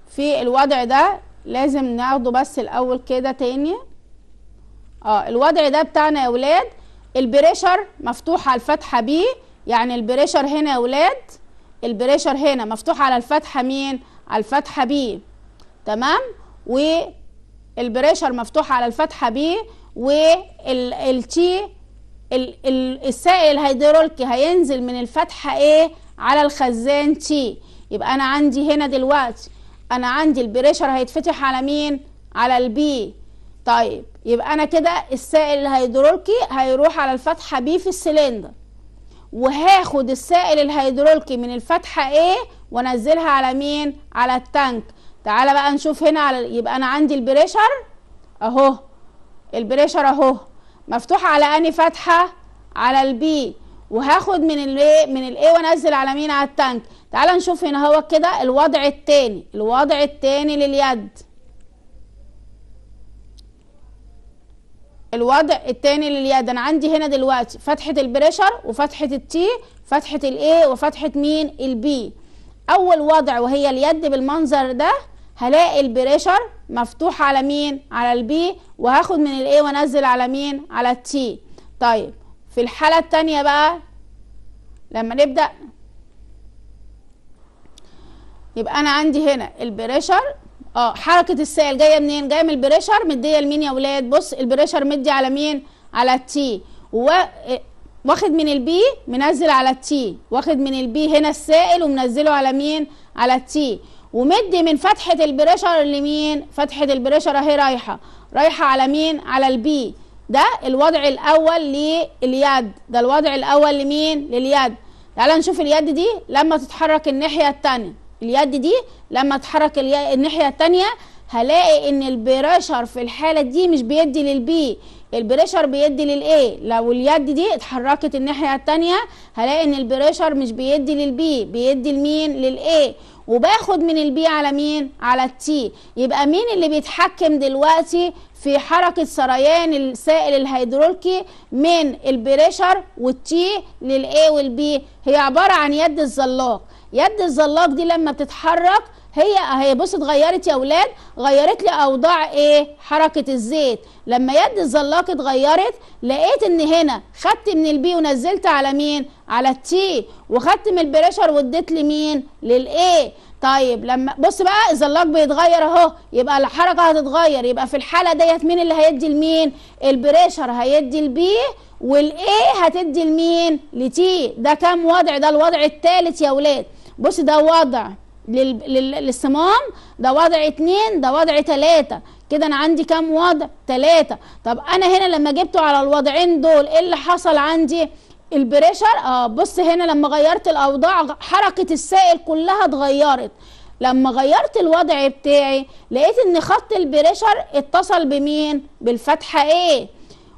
في الوضع ده لازم ناخده بس الاول كده تاني اه الوضع ده بتاعنا يا اولاد البريشر مفتوح على الفتحه بي يعني البريشر هنا يا اولاد البريشر هنا مفتوح على الفتحه مين على الفتحه بي تمام والبريشر مفتوح على الفتحه بي والتي السائل الهيدروليكي هينزل من الفتحه ايه على الخزان تي يبقى انا عندي هنا دلوقتي انا عندي البريشر هيتفتح على مين على البي طيب يبقى انا كده السائل الهيدروليكي هيروح على الفتحه بي في السلندر وهاخد السائل الهيدروليكي من الفتحه ايه وانزلها على مين على التانك تعالى بقى نشوف هنا على يبقى انا عندي البريشر اهو البريشر اهو مفتوحه على اني فتحه على البي وهاخد من الـ من الايه وانزل على مين على التانك تعال نشوف هنا هو كده الوضع التاني الوضع التاني لليد الوضع التاني لليد انا عندي هنا دلوقتي فتحه البريشر وفتحه التي فتحه الايه وفتحه مين البي اول وضع وهي اليد بالمنظر ده هلاقي البريشر مفتوح على مين على البي وهاخد من الاي وانزل على مين على التي طيب في الحاله الثانيه بقى لما نبدا يبقى انا عندي هنا البريشر اه حركه السائل جايه منين جايه من البريشر مديه لمين يا ولاد بص البريشر مدي على مين على التي و آه، واخد من البي منزل على التي واخد من البي هنا السائل ومنزله على مين على التي ومدي من فتحه البريشر لمين فتحه البريشر اهي رايحه رايحه على مين على البي ده الوضع الاول لليد ده الوضع الاول لمين لليد تعالى نشوف اليد دي لما تتحرك الناحيه التانية، اليد دي لما تتحرك الناحيه التانية هلاقي ان البريشر في الحاله دي مش بيدي للبي البريشر بيدي للأي، لو اليد دي اتحركت الناحيه التانية هلاقي ان البريشر مش بيدي للبي بيدي لمين للأي. وباخد من البي على مين على التي يبقى مين اللي بيتحكم دلوقتي في حركة سريان السائل الهيدروليكي من البريشر والتي للاي والبي هي عبارة عن يد الزلاق يد الزلاق دي لما بتتحرك هي اهي بص اتغيرت يا اولاد غيرت لي اوضاع ايه حركه الزيت لما يد الزلاق اتغيرت لقيت ان هنا خدت من البي ونزلت على مين على التي وخدت من البريشر واديت لمين للاي طيب لما بص بقى الزلاق بيتغير اهو يبقى الحركه هتتغير يبقى في الحاله ديت مين اللي هيدي لمين البريشر هيدي البي والاي هتدي لمين لتي ده كام وضع ده الوضع الثالث يا اولاد بص ده وضع للصمام ده وضع اتنين ده وضع تلاتة كده انا عندي كام وضع تلاتة طب انا هنا لما جبته على الوضعين دول ايه اللي حصل عندي البريشر اه بص هنا لما غيرت الاوضاع حركة السائل كلها اتغيرت لما غيرت الوضع بتاعي لقيت ان خط البريشر اتصل بمين بالفتحة ايه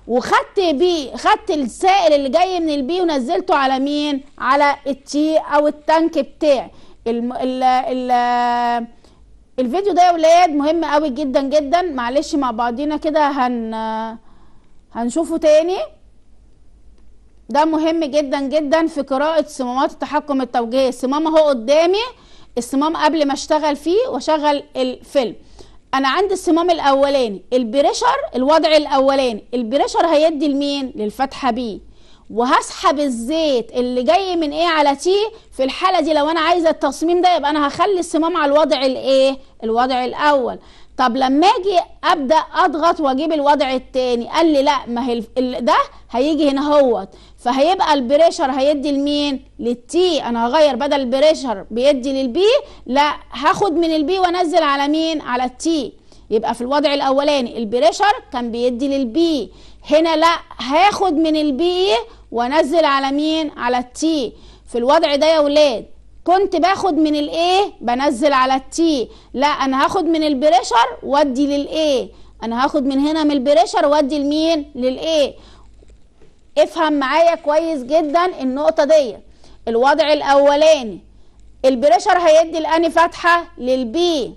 وخدت بي خدت السائل اللي جاي من البي ونزلته على مين على التي او التانك بتاعي الم... ال... ال... الفيديو ده يا ولاد مهم قوي جدا جدا معلش مع بعضينا كده هن هنشوفه تاني ده مهم جدا جدا في قراءة صمامات التحكم التوجيهي الصمام اهو قدامي الصمام قبل ما اشتغل فيه واشغل الفيلم انا عندي الصمام الاولاني البريشر الوضع الاولاني البريشر هيدي لمين للفتحه بيه وهسحب الزيت اللي جاي من ايه على تي في الحاله دي لو انا عايزه التصميم ده يبقى انا هخلي الصمام على الوضع الايه الوضع الاول طب لما اجي ابدا اضغط واجيب الوضع الثاني قال لي لا ما هي ده هيجي هنا اهوت فهيبقى البريشر هيدي لمين للتي انا هغير بدل البريشر بيدي للبي لا هاخد من البي وانزل على مين على التي يبقى في الوضع الاولاني البريشر كان بيدي للبي هنا لا هاخد من البي وانزل على مين على التي في الوضع ده يا ولاد كنت باخد من الايه بنزل على التي لا انا هاخد من البريشر وادي للايه انا هاخد من هنا من البريشر وادي لمين للايه افهم معايا كويس جدا النقطه دي الوضع الاولاني البريشر هيدي الاني فتحه للبي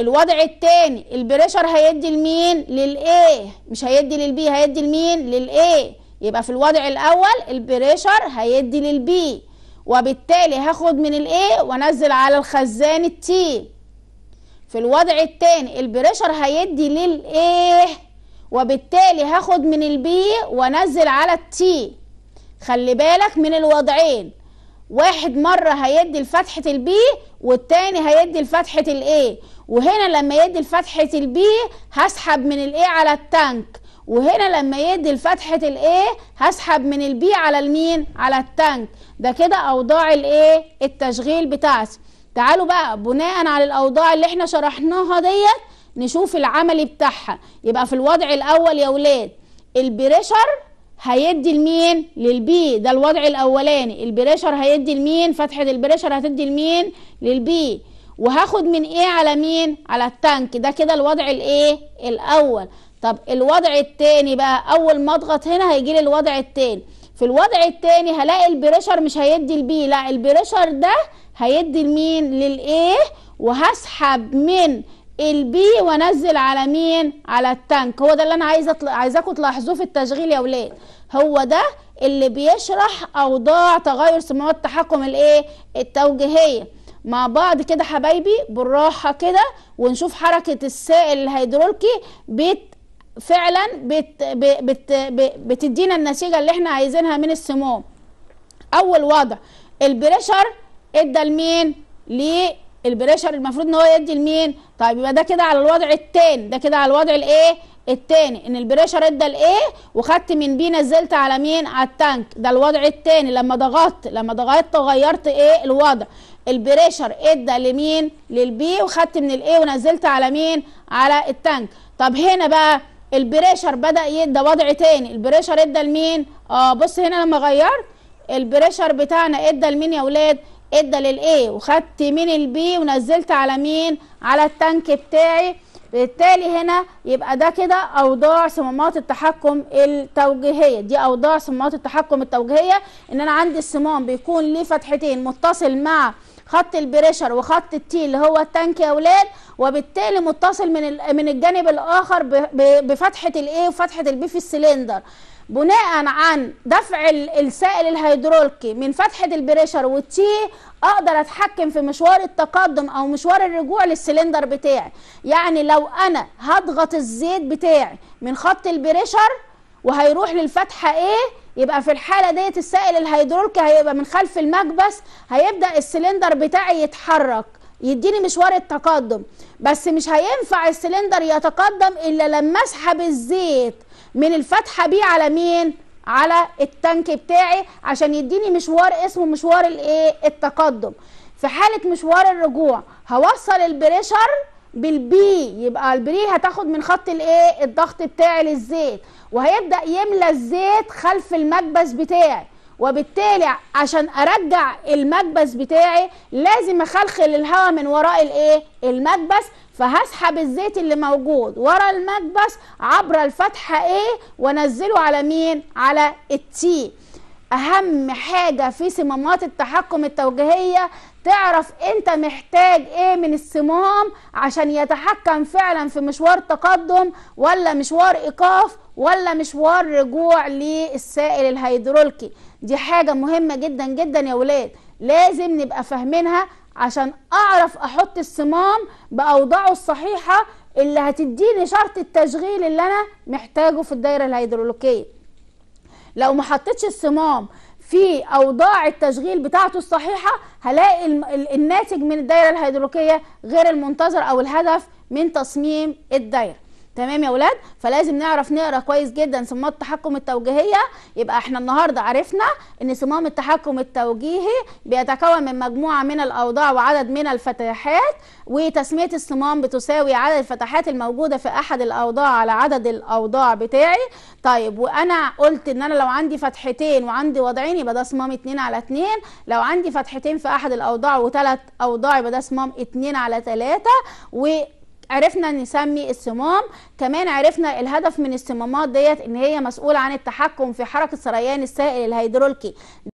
الوضع الثاني البريشر هيدي لمين للايه مش هيدي للبي هيدي لمين للايه يبقى في الوضع الاول البريشر هيدي للبي وبالتالي هاخد من الاي وانزل على الخزان التي في الوضع الثاني البريشر هيدي للاي وبالتالي هاخد من البي وانزل على التي خلي بالك من الوضعين واحد مرة هيدي لفتحة البي والتاني هيدي لفتحة الاي وهنا لما يدي لفتحة البي هسحب من الاي على التانك وهنا لما يدي لفتحة الايه هسحب من البي على المين على التانك ده كده اوضاع الايه التشغيل بتاعتي تعالوا بقى بناء على الاوضاع اللي احنا شرحناها ديت نشوف العملي بتاعها يبقى في الوضع الاول يا ولاد البريشر هيدي لمين للبي ده الوضع الاولاني البريشر هيدي لمين فتحة البريشر هتدي لمين للبي وهاخد من ايه على مين على التانك ده كده الوضع الايه الاول طب الوضع التاني بقى اول ما اضغط هنا هيجي لي الوضع التاني في الوضع التاني هلاقي البريشر مش هيدي البي لا البريشر ده هيدي لمين للايه وهسحب من البي وانزل على مين على التانك هو ده اللي انا عايزه أطل... عايزاكم تلاحظوه في التشغيل يا اولاد هو ده اللي بيشرح اوضاع تغير سموات التحكم الايه التوجيهيه مع بعض كده حبايبي بالراحه كده ونشوف حركه السائل الهيدروليكي بيت فعلا بت بت بت بتدينا النتيجه اللي احنا عايزينها من السموم اول وضع البريشر ادى لمين للبريشر المفروض ان هو يدي لمين طيب يبقى ده كده على الوضع التاني ده كده على الوضع الايه التاني ان البريشر ادى لايه وخدت من بي نزلت على مين على التانك ده الوضع التاني لما ضغطت لما ضغطت غيرت ايه الوضع البريشر ادى لمين للبي وخدت من الايه ونزلت على مين على التانك طب هنا بقى البريشر بدا يدى وضع تاني البريشر ادى لمين اه بص هنا لما غيرت البريشر بتاعنا ادى لمين يا ولاد ادى للاي وخدت من البي ونزلت على مين على التانك بتاعي بالتالي هنا يبقى ده كده اوضاع صمامات التحكم التوجيهيه دي اوضاع صمامات التحكم التوجيهيه ان انا عندي الصمام بيكون ليه فتحتين متصل مع خط البريشر وخط التي اللي هو التانك يا اولاد وبالتالي متصل من من الجانب الاخر بفتحه الايه وفتحه البي في السلندر بناء عن دفع السائل الهيدروليكي من فتحه البريشر والتي اقدر اتحكم في مشوار التقدم او مشوار الرجوع للسلندر بتاعي يعني لو انا هضغط الزيت بتاعي من خط البريشر وهيروح للفتحه ايه يبقى في الحاله ديت السائل الهيدروليكي هيبقى من خلف المكبس هيبدا السلندر بتاعي يتحرك يديني مشوار التقدم بس مش هينفع السلندر يتقدم الا لما اسحب الزيت من الفتحه بيه على مين على التانك بتاعي عشان يديني مشوار اسمه مشوار الايه التقدم في حاله مشوار الرجوع هوصل البريشر بالبي يبقى البري هتاخد من خط الايه الضغط بتاعي للزيت وهيبدا يملى الزيت خلف المكبس بتاعي وبالتالي عشان ارجع المكبس بتاعي لازم اخلخل الهواء من وراء الايه المكبس فهسحب الزيت اللي موجود ورا المكبس عبر الفتحه ايه وانزله على مين على التي اهم حاجه في صمامات التحكم التوجيهيه تعرف انت محتاج ايه من الصمام عشان يتحكم فعلا في مشوار تقدم ولا مشوار ايقاف ولا مشوار رجوع للسائل الهيدروليكي دي حاجه مهمه جدا جدا يا ولاد لازم نبقى فاهمينها عشان اعرف احط الصمام باوضاعه الصحيحه اللي هتديني شرط التشغيل اللي انا محتاجه في الدايره الهيدروليكيه لو ما حطيتش الصمام في اوضاع التشغيل بتاعته الصحيحه هلاقي الناتج من الدايره الهيدروليكيه غير المنتظر او الهدف من تصميم الدايره تمام يا ولاد فلازم نعرف نقرا كويس جدا صمام التحكم التوجيهيه يبقى احنا النهارده عرفنا ان صمام التحكم التوجيهي بيتكون من مجموعه من الاوضاع وعدد من الفتحات وتسميه الصمام بتساوي عدد الفتحات الموجوده في احد الاوضاع على عدد الاوضاع بتاعي طيب وانا قلت ان انا لو عندي فتحتين وعندي وضعين يبقى ده صمام 2 على 2 لو عندي فتحتين في احد الاوضاع وثلاث اوضاع يبقى ده صمام 2 على 3 و عرفنا نسمي الصمام كمان عرفنا الهدف من الصمامات ديت ان هي مسؤوله عن التحكم في حركه سريان السائل الهيدروليكي